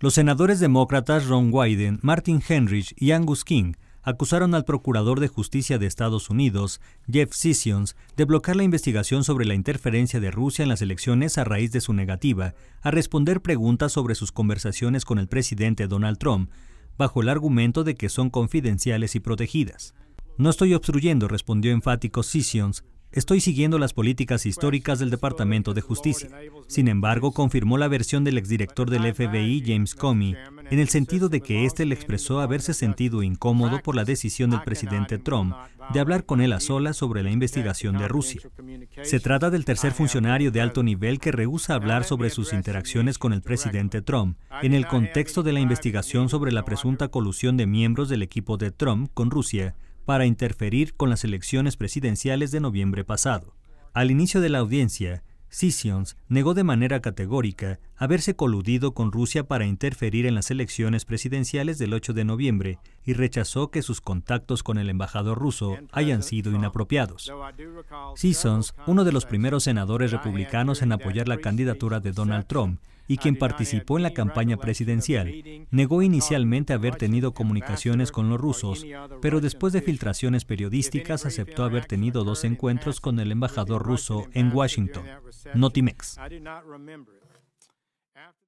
Los senadores demócratas Ron Wyden, Martin Henrich y Angus King acusaron al procurador de justicia de Estados Unidos, Jeff Sessions, de bloquear la investigación sobre la interferencia de Rusia en las elecciones a raíz de su negativa a responder preguntas sobre sus conversaciones con el presidente Donald Trump, bajo el argumento de que son confidenciales y protegidas. No estoy obstruyendo, respondió enfático Sessions, Estoy siguiendo las políticas históricas del Departamento de Justicia. Sin embargo, confirmó la versión del exdirector del FBI, James Comey, en el sentido de que éste le expresó haberse sentido incómodo por la decisión del presidente Trump de hablar con él a solas sobre la investigación de Rusia. Se trata del tercer funcionario de alto nivel que rehúsa hablar sobre sus interacciones con el presidente Trump en el contexto de la investigación sobre la presunta colusión de miembros del equipo de Trump con Rusia para interferir con las elecciones presidenciales de noviembre pasado. Al inicio de la audiencia, Sessions negó de manera categórica haberse coludido con Rusia para interferir en las elecciones presidenciales del 8 de noviembre y rechazó que sus contactos con el embajador ruso hayan sido inapropiados. Seasons, uno de los primeros senadores republicanos en apoyar la candidatura de Donald Trump, y quien participó en la campaña presidencial, negó inicialmente haber tenido comunicaciones con los rusos, pero después de filtraciones periodísticas aceptó haber tenido dos encuentros con el embajador ruso en Washington, Notimex. after